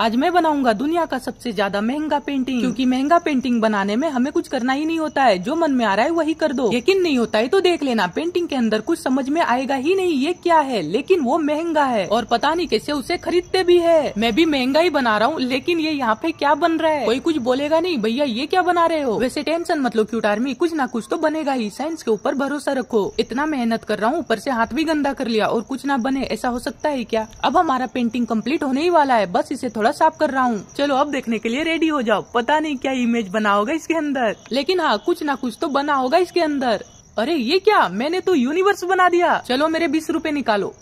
आज मैं बनाऊंगा दुनिया का सबसे ज्यादा महंगा पेंटिंग क्योंकि महंगा पेंटिंग बनाने में हमें कुछ करना ही नहीं होता है जो मन में आ रहा है वही कर दो यकीन नहीं होता है तो देख लेना पेंटिंग के अंदर कुछ समझ में आएगा ही नहीं ये क्या है लेकिन वो महंगा है और पता नहीं कैसे उसे खरीदते भी है मैं भी महंगा ही बना रहा हूँ लेकिन ये यहाँ पे क्या बन रहा है कोई कुछ बोलेगा नहीं भैया ये क्या बना रहे हो वैसे टेंशन मत लो क्यूट आर्मी कुछ ना कुछ तो बनेगा ही साइंस के ऊपर भरोसा रखो इतना मेहनत कर रहा हूँ ऊपर से हाथ भी गंदा कर लिया और कुछ ना बने ऐसा हो सकता है क्या अब हमारा पेंटिंग कम्प्लीट होने ही वाला है बस इसे थोड़ा थोड़ा साफ कर रहा हूँ चलो अब देखने के लिए रेडी हो जाओ पता नहीं क्या इमेज बना होगा इसके अंदर लेकिन हाँ कुछ ना कुछ तो बना होगा इसके अंदर अरे ये क्या मैंने तो यूनिवर्स बना दिया चलो मेरे बीस रूपए निकालो